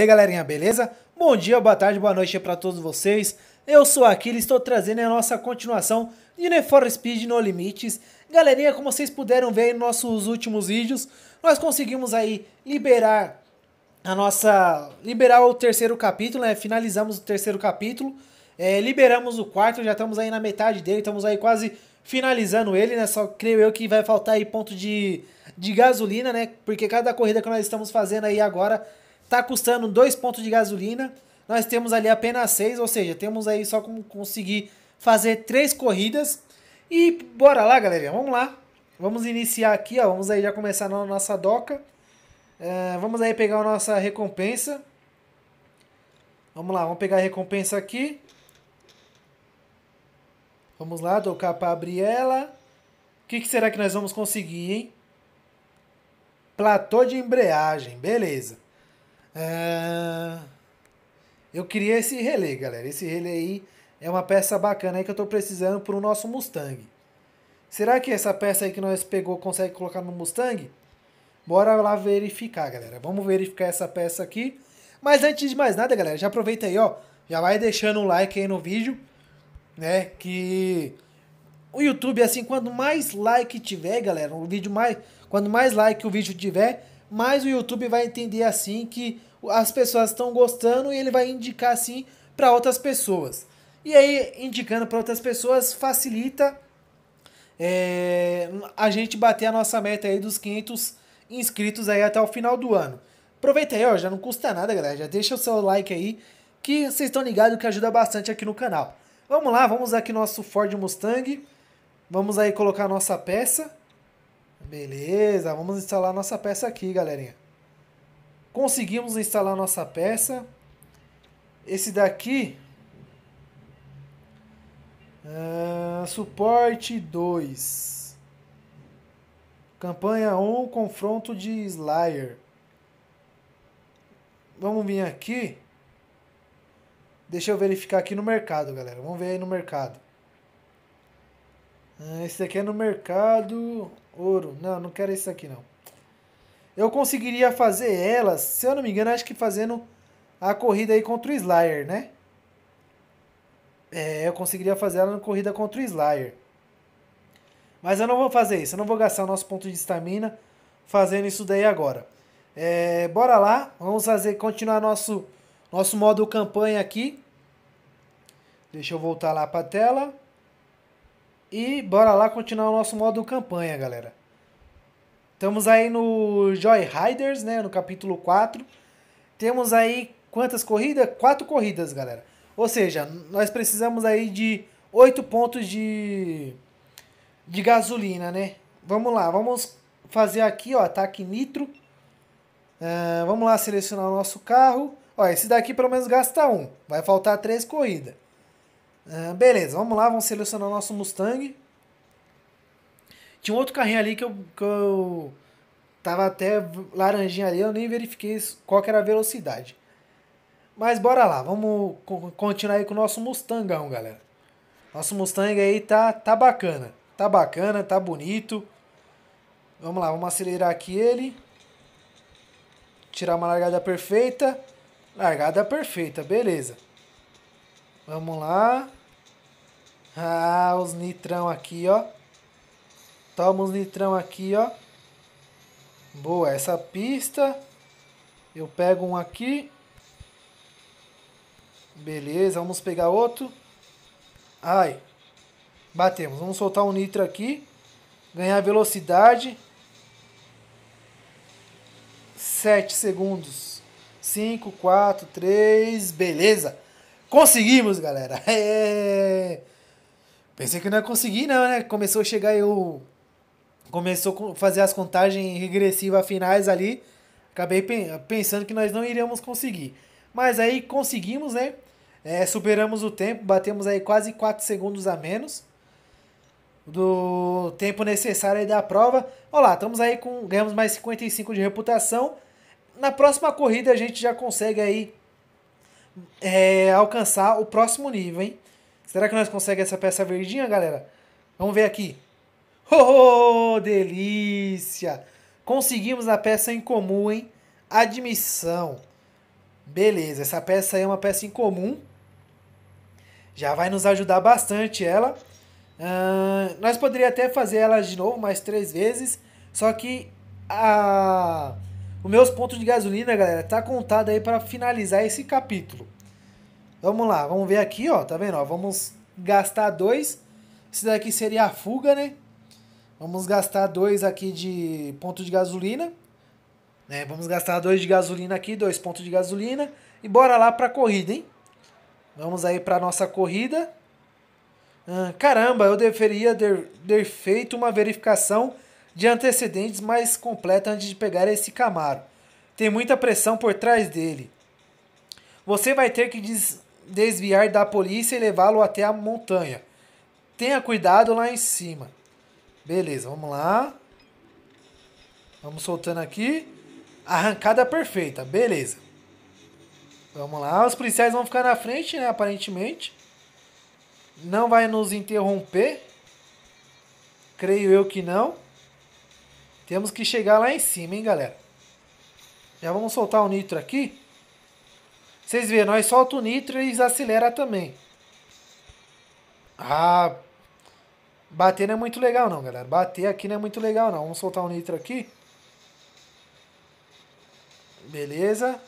aí, galerinha, beleza? Bom dia, boa tarde, boa noite para todos vocês. Eu sou aqui e estou trazendo a nossa continuação de Need for Speed No Limites. Galerinha, como vocês puderam ver em nossos últimos vídeos, nós conseguimos aí liberar a nossa... liberar o terceiro capítulo, né? Finalizamos o terceiro capítulo, é, liberamos o quarto, já estamos aí na metade dele, estamos aí quase finalizando ele, né? Só creio eu que vai faltar aí ponto de, de gasolina, né? Porque cada corrida que nós estamos fazendo aí agora Tá custando 2 pontos de gasolina. Nós temos ali apenas 6, ou seja, temos aí só como conseguir fazer 3 corridas. E bora lá, galera. Vamos lá. Vamos iniciar aqui, ó. Vamos aí já começar na nossa doca. É, vamos aí pegar a nossa recompensa. Vamos lá, vamos pegar a recompensa aqui. Vamos lá, Tocar para abrir ela. O que, que será que nós vamos conseguir, hein? Platô de embreagem, beleza. É, eu queria esse relé, galera. Esse relé aí é uma peça bacana aí que eu estou precisando para o nosso Mustang. Será que essa peça aí que nós pegou consegue colocar no Mustang? Bora lá verificar, galera. Vamos verificar essa peça aqui. Mas antes de mais nada, galera, já aproveita aí, ó. Já vai deixando um like aí no vídeo, né? Que o YouTube, assim, quanto mais like tiver, galera, o vídeo mais... quando mais like o vídeo tiver, mas o YouTube vai entender assim que as pessoas estão gostando e ele vai indicar assim para outras pessoas. E aí, indicando para outras pessoas, facilita é, a gente bater a nossa meta aí dos 500 inscritos aí até o final do ano. Aproveita aí, ó, já não custa nada, galera. Já deixa o seu like aí, que vocês estão ligados que ajuda bastante aqui no canal. Vamos lá, vamos aqui nosso Ford Mustang. Vamos aí colocar a nossa peça. Beleza, vamos instalar nossa peça aqui, galerinha. Conseguimos instalar nossa peça. Esse daqui... Uh, suporte 2. Campanha 1, um, confronto de Slayer. Vamos vir aqui. Deixa eu verificar aqui no mercado, galera. Vamos ver aí no mercado. Ah, esse aqui é no mercado. Ouro. Não, não quero esse aqui não. Eu conseguiria fazer elas, se eu não me engano, acho que fazendo a corrida aí contra o Slayer, né? É, eu conseguiria fazer ela na corrida contra o Slayer. Mas eu não vou fazer isso, eu não vou gastar o nosso ponto de estamina fazendo isso daí agora. É, bora lá, vamos fazer continuar nosso nosso modo campanha aqui. Deixa eu voltar lá para a tela. E bora lá continuar o nosso modo campanha, galera. Estamos aí no Joy Riders, né? No capítulo 4. Temos aí quantas corridas? Quatro corridas, galera. Ou seja, nós precisamos aí de oito pontos de, de gasolina, né? Vamos lá, vamos fazer aqui, ó, ataque nitro. Uh, vamos lá selecionar o nosso carro. Ó, esse daqui pelo menos gasta um. Vai faltar três corridas. Uh, beleza, vamos lá, vamos selecionar o nosso Mustang. Tinha um outro carrinho ali que eu, que eu tava até laranjinha ali, eu nem verifiquei qual era a velocidade. Mas bora lá, vamos continuar aí com o nosso Mustangão, galera. Nosso Mustang aí tá, tá bacana, tá bacana, tá bonito. Vamos lá, vamos acelerar aqui ele. Tirar uma largada perfeita. Largada perfeita, beleza. Vamos lá. Ah, os nitrão aqui, ó. Toma os nitrão aqui, ó. Boa, essa pista. Eu pego um aqui. Beleza, vamos pegar outro. Ai. Batemos. Vamos soltar um nitro aqui. Ganhar velocidade. 7 segundos. 5, 4, 3. Beleza. Conseguimos, galera. É... Pensei que não ia conseguir, não, né? Começou a chegar eu. Começou a fazer as contagens regressivas finais ali. Acabei pensando que nós não iríamos conseguir. Mas aí conseguimos, né? É, superamos o tempo, batemos aí quase 4 segundos a menos do tempo necessário aí da prova. Olha lá, estamos aí com ganhamos mais 55 de reputação. Na próxima corrida a gente já consegue aí é, alcançar o próximo nível, hein? Será que nós conseguimos essa peça verdinha, galera? Vamos ver aqui. Oh, delícia! Conseguimos a peça em comum, hein? Admissão. Beleza, essa peça é uma peça em comum. Já vai nos ajudar bastante ela. Uh, nós poderíamos até fazer ela de novo, mais três vezes. Só que a... Os meus pontos de gasolina, galera, tá contado aí para finalizar esse capítulo. Vamos lá, vamos ver aqui, ó, tá vendo? Ó, vamos gastar dois. Isso daqui seria a fuga, né? Vamos gastar dois aqui de ponto de gasolina. Né? Vamos gastar dois de gasolina aqui, dois pontos de gasolina. E bora lá pra corrida, hein? Vamos aí pra nossa corrida. Ah, caramba, eu deveria ter, ter feito uma verificação de antecedentes mais completa antes de pegar esse Camaro. Tem muita pressão por trás dele. Você vai ter que des desviar da polícia e levá-lo até a montanha. Tenha cuidado lá em cima. Beleza, vamos lá. Vamos soltando aqui. Arrancada perfeita, beleza. Vamos lá, os policiais vão ficar na frente, né, aparentemente. Não vai nos interromper. Creio eu que não. Temos que chegar lá em cima, hein, galera? Já vamos soltar o nitro aqui. Vocês vêem, nós solta o nitro e acelera também. Ah, bater não é muito legal não, galera. Bater aqui não é muito legal não. Vamos soltar o nitro aqui. Beleza.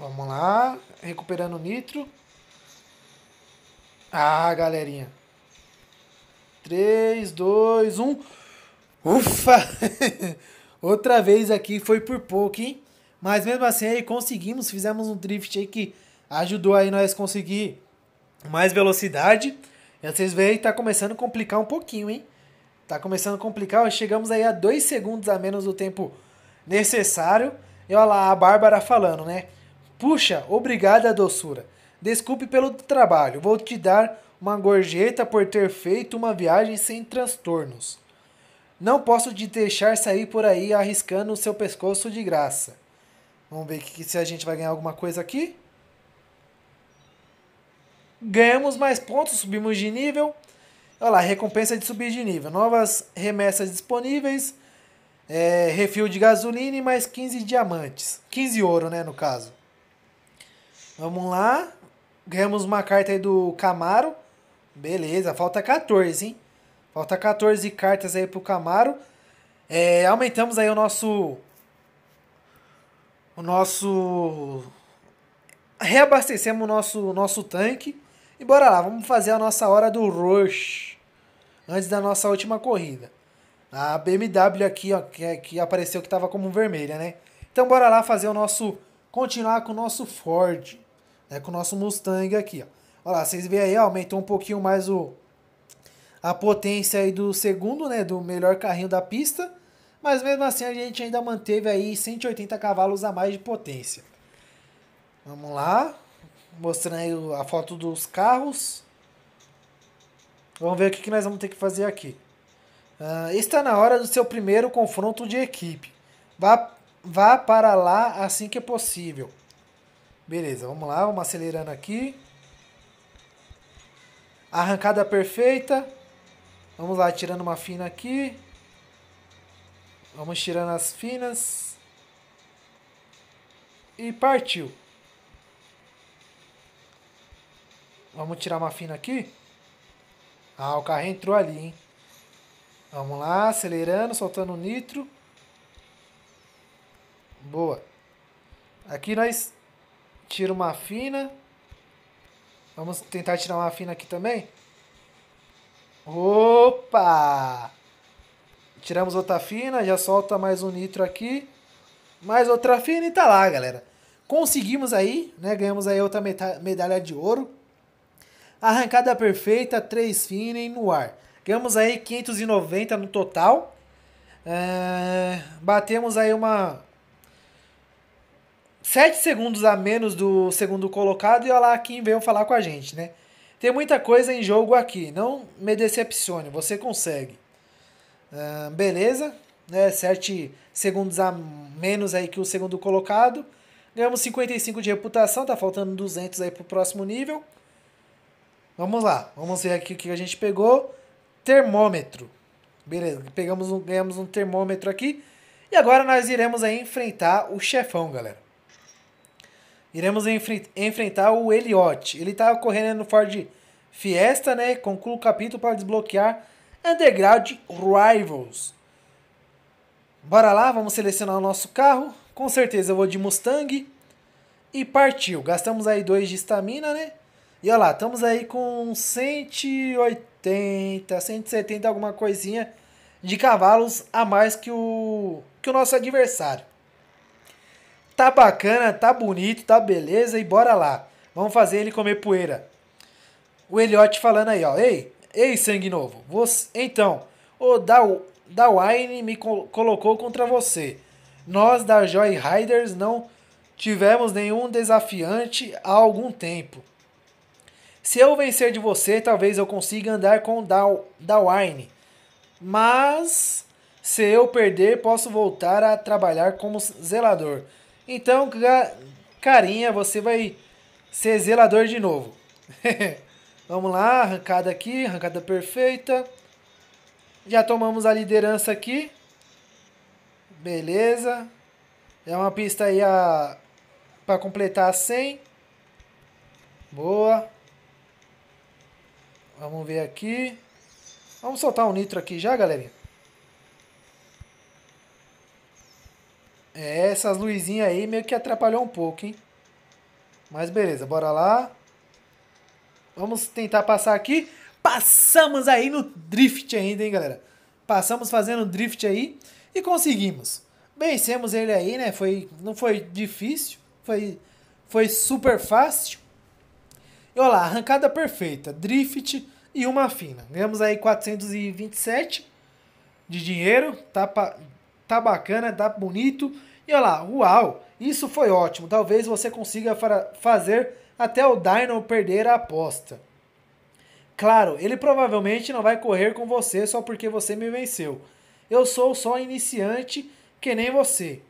Vamos lá, recuperando o nitro. Ah, galerinha. 3, 2, 1. Ufa! Outra vez aqui foi por pouco, hein? Mas mesmo assim aí conseguimos, fizemos um drift aí que ajudou aí nós conseguir mais velocidade. E vocês veem aí tá começando a complicar um pouquinho, hein? Tá começando a complicar, chegamos aí a dois segundos a menos do tempo necessário. E olha lá a Bárbara falando, né? Puxa, obrigada doçura. Desculpe pelo trabalho. Vou te dar uma gorjeta por ter feito uma viagem sem transtornos. Não posso te deixar sair por aí arriscando o seu pescoço de graça. Vamos ver que, se a gente vai ganhar alguma coisa aqui. Ganhamos mais pontos, subimos de nível. Olha lá, recompensa de subir de nível. Novas remessas disponíveis. É, refil de gasolina e mais 15 diamantes. 15 ouro, né, no caso. Vamos lá. Ganhamos uma carta aí do Camaro. Beleza, falta 14, hein? Falta 14 cartas aí pro Camaro. É, aumentamos aí o nosso. O nosso. Reabastecemos o nosso, nosso tanque. E bora lá, vamos fazer a nossa hora do rush. Antes da nossa última corrida. A BMW aqui, ó, que, é, que apareceu que tava como vermelha, né? Então bora lá fazer o nosso. Continuar com o nosso Ford. Né? Com o nosso Mustang aqui, ó. Olha lá, vocês veem aí, ó, aumentou um pouquinho mais o a potência aí do segundo, né, do melhor carrinho da pista, mas mesmo assim a gente ainda manteve aí 180 cavalos a mais de potência. Vamos lá, mostrando a foto dos carros. Vamos ver o que nós vamos ter que fazer aqui. Uh, está na hora do seu primeiro confronto de equipe. Vá, vá para lá assim que é possível. Beleza, vamos lá, vamos acelerando aqui. Arrancada perfeita. Vamos lá, tirando uma fina aqui. Vamos tirando as finas. E partiu. Vamos tirar uma fina aqui. Ah, o carro entrou ali, hein? Vamos lá, acelerando, soltando o nitro. Boa. Aqui nós tira uma fina. Vamos tentar tirar uma fina aqui também. Opa! Tiramos outra fina, já solta mais um nitro aqui. Mais outra fina e tá lá, galera. Conseguimos aí, né? Ganhamos aí outra medalha de ouro. Arrancada perfeita, 3 fina no ar. Ganhamos aí 590 no total. É... Batemos aí uma... 7 segundos a menos do segundo colocado e olha lá quem veio falar com a gente, né? Tem muita coisa em jogo aqui, não me decepcione, você consegue. beleza, né, 7 segundos a menos aí que o segundo colocado. Ganhamos 55 de reputação, tá faltando 200 aí pro próximo nível. Vamos lá, vamos ver aqui o que a gente pegou. Termômetro. Beleza, pegamos um, ganhamos um termômetro aqui. E agora nós iremos aí enfrentar o chefão, galera. Iremos enfre enfrentar o Elliot. Ele tá correndo no Ford Fiesta, né? Conclua o capítulo para desbloquear Underground Rivals. Bora lá, vamos selecionar o nosso carro. Com certeza eu vou de Mustang. E partiu. Gastamos aí 2 de estamina, né? E olha lá, estamos aí com 180, 170, alguma coisinha de cavalos a mais que o, que o nosso adversário. Tá bacana, tá bonito, tá beleza e bora lá. Vamos fazer ele comer poeira. O Eliote falando aí, ó. Ei, ei, sangue novo. Você, então, o da, me colocou contra você. Nós da Joy Riders não tivemos nenhum desafiante há algum tempo. Se eu vencer de você, talvez eu consiga andar com o da Mas se eu perder, posso voltar a trabalhar como zelador. Então, carinha, você vai ser zelador de novo. Vamos lá, arrancada aqui, arrancada perfeita. Já tomamos a liderança aqui. Beleza. É uma pista aí a... para completar a 100. Boa. Vamos ver aqui. Vamos soltar o um nitro aqui já, galerinha. É, essas luzinhas aí meio que atrapalhou um pouco, hein? Mas beleza, bora lá. Vamos tentar passar aqui. Passamos aí no drift ainda, hein, galera? Passamos fazendo drift aí e conseguimos. Vencemos ele aí, né? Foi, não foi difícil, foi, foi super fácil. E olha lá, arrancada perfeita, drift e uma fina. Ganhamos aí 427 de dinheiro, tá, tá bacana, tá bonito. E olha lá, uau, isso foi ótimo. Talvez você consiga fazer até o Dino perder a aposta. Claro, ele provavelmente não vai correr com você só porque você me venceu. Eu sou só iniciante que nem você.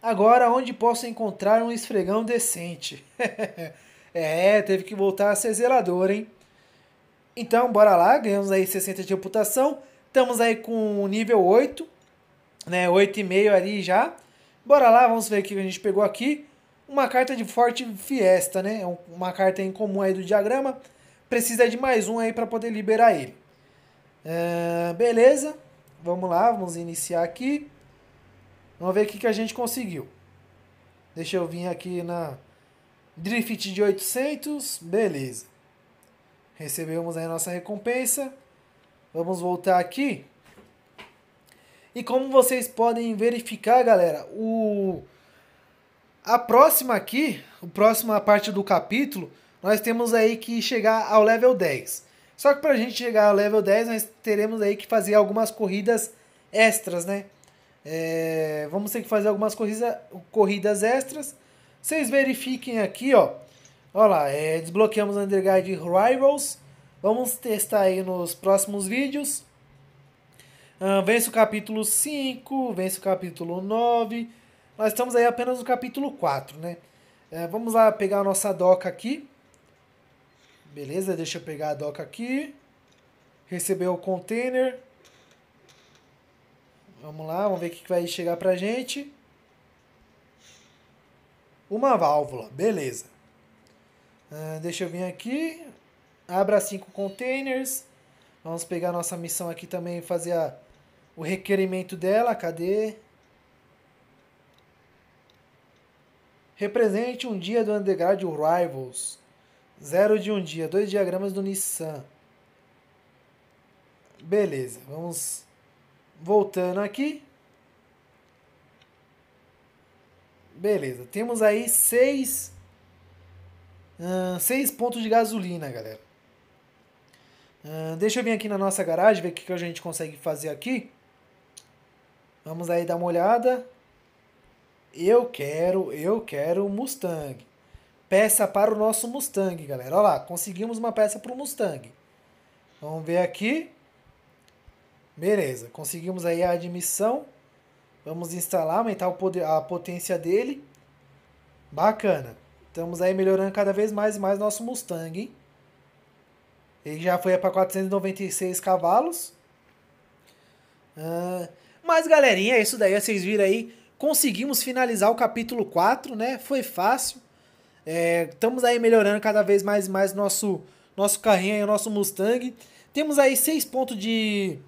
Agora, onde posso encontrar um esfregão decente? é, teve que voltar a ser zelador, hein? Então, bora lá, ganhamos aí 60 de reputação. Estamos aí com nível 8 né, 8 e meio ali já. Bora lá, vamos ver o que a gente pegou aqui. Uma carta de forte fiesta, né? Uma carta em comum aí do diagrama. Precisa de mais um aí para poder liberar ele. Uh, beleza, vamos lá, vamos iniciar aqui. Vamos ver o que, que a gente conseguiu. Deixa eu vir aqui na Drift de 800, beleza. Recebemos aí nossa recompensa. Vamos voltar aqui e como vocês podem verificar, galera, o a próxima aqui, a próxima parte do capítulo, nós temos aí que chegar ao level 10. Só que para a gente chegar ao level 10, nós teremos aí que fazer algumas corridas extras, né? É, vamos ter que fazer algumas corrida, corridas extras. Vocês verifiquem aqui, ó. Olha lá, é, desbloqueamos Underguard Rivals. Vamos testar aí nos próximos vídeos. Ah, vence o capítulo 5, vence o capítulo 9. Nós estamos aí apenas no capítulo 4, né? É, vamos lá pegar a nossa doca aqui. Beleza, deixa eu pegar a doca aqui. Recebeu o container. Vamos lá, vamos ver o que vai chegar pra gente. Uma válvula, beleza. Uh, deixa eu vir aqui. Abra cinco containers. Vamos pegar nossa missão aqui também fazer a o requerimento dela, cadê? Represente um dia do Underground Rivals. Zero de um dia, dois diagramas do Nissan. Beleza, vamos voltando aqui. Beleza, temos aí seis, ah, seis pontos de gasolina, galera. Ah, deixa eu vir aqui na nossa garagem, ver o que, que a gente consegue fazer aqui. Vamos aí dar uma olhada. Eu quero, eu quero Mustang. Peça para o nosso Mustang, galera. Olha lá, conseguimos uma peça para o Mustang. Vamos ver aqui. Beleza, conseguimos aí a admissão. Vamos instalar, aumentar o poder, a potência dele. Bacana. Estamos aí melhorando cada vez mais e mais nosso Mustang. Hein? Ele já foi para 496 cavalos. Ah, mas, galerinha, é isso daí. Vocês viram aí. Conseguimos finalizar o capítulo 4, né? Foi fácil. É, estamos aí melhorando cada vez mais mais nosso nosso carrinho aí, o nosso Mustang. Temos aí 6 pontos de,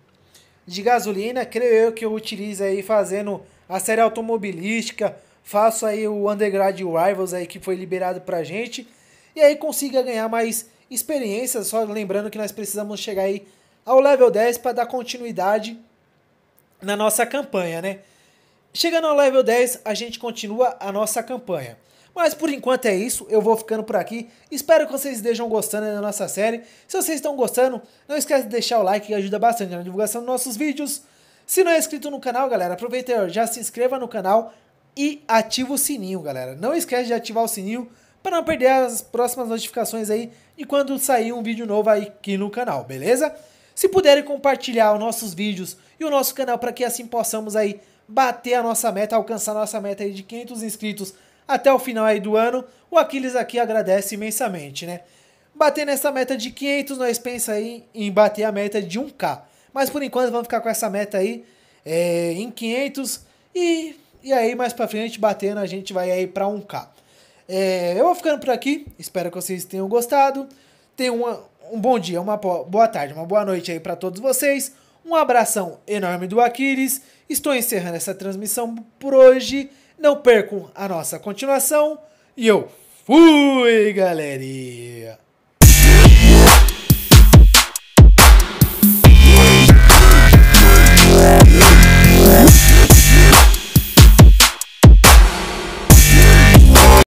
de gasolina, creio eu que eu utilizo aí fazendo a série automobilística, faço aí o Underground Rivals aí que foi liberado pra gente, e aí consiga ganhar mais experiência, só lembrando que nós precisamos chegar aí ao level 10 para dar continuidade na nossa campanha, né? Chegando ao level 10, a gente continua a nossa campanha. Mas por enquanto é isso, eu vou ficando por aqui. Espero que vocês estejam gostando da nossa série. Se vocês estão gostando, não esquece de deixar o like que ajuda bastante na divulgação dos nossos vídeos. Se não é inscrito no canal, galera, aproveita já se inscreva no canal e ativa o sininho, galera. Não esquece de ativar o sininho para não perder as próximas notificações aí e quando sair um vídeo novo aqui no canal, beleza? Se puderem compartilhar os nossos vídeos e o nosso canal para que assim possamos aí bater a nossa meta, alcançar a nossa meta aí de 500 inscritos até o final aí do ano, o Aquiles aqui agradece imensamente, né? Bater nessa meta de 500, nós pensa aí em bater a meta de 1K. Mas por enquanto vamos ficar com essa meta aí é, em 500 e, e aí mais para frente batendo a gente vai aí para 1K. É, eu vou ficando por aqui, espero que vocês tenham gostado. Tenham uma, um bom dia, uma boa tarde, uma boa noite aí para todos vocês. Um abração enorme do Aquiles. Estou encerrando essa transmissão por hoje. Não percam a nossa continuação. E eu fui, galerinha!